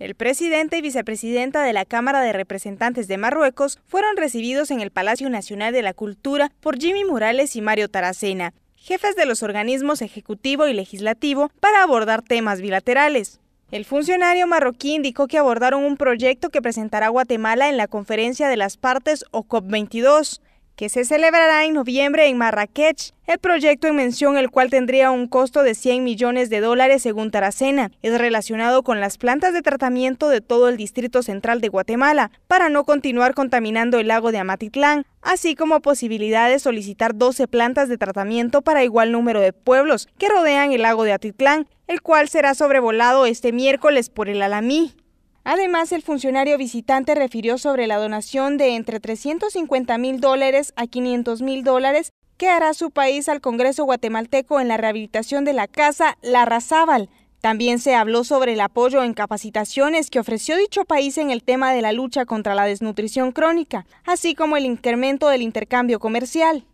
El presidente y vicepresidenta de la Cámara de Representantes de Marruecos fueron recibidos en el Palacio Nacional de la Cultura por Jimmy Morales y Mario Taracena, jefes de los organismos ejecutivo y legislativo, para abordar temas bilaterales. El funcionario marroquí indicó que abordaron un proyecto que presentará Guatemala en la Conferencia de las Partes o COP22 que se celebrará en noviembre en Marrakech, el proyecto en mención el cual tendría un costo de 100 millones de dólares según Taracena. Es relacionado con las plantas de tratamiento de todo el Distrito Central de Guatemala para no continuar contaminando el lago de Amatitlán, así como posibilidad de solicitar 12 plantas de tratamiento para igual número de pueblos que rodean el lago de Atitlán, el cual será sobrevolado este miércoles por el Alamí. Además, el funcionario visitante refirió sobre la donación de entre 350 mil dólares a 500 mil dólares que hará su país al Congreso guatemalteco en la rehabilitación de la casa Larrazábal. También se habló sobre el apoyo en capacitaciones que ofreció dicho país en el tema de la lucha contra la desnutrición crónica, así como el incremento del intercambio comercial.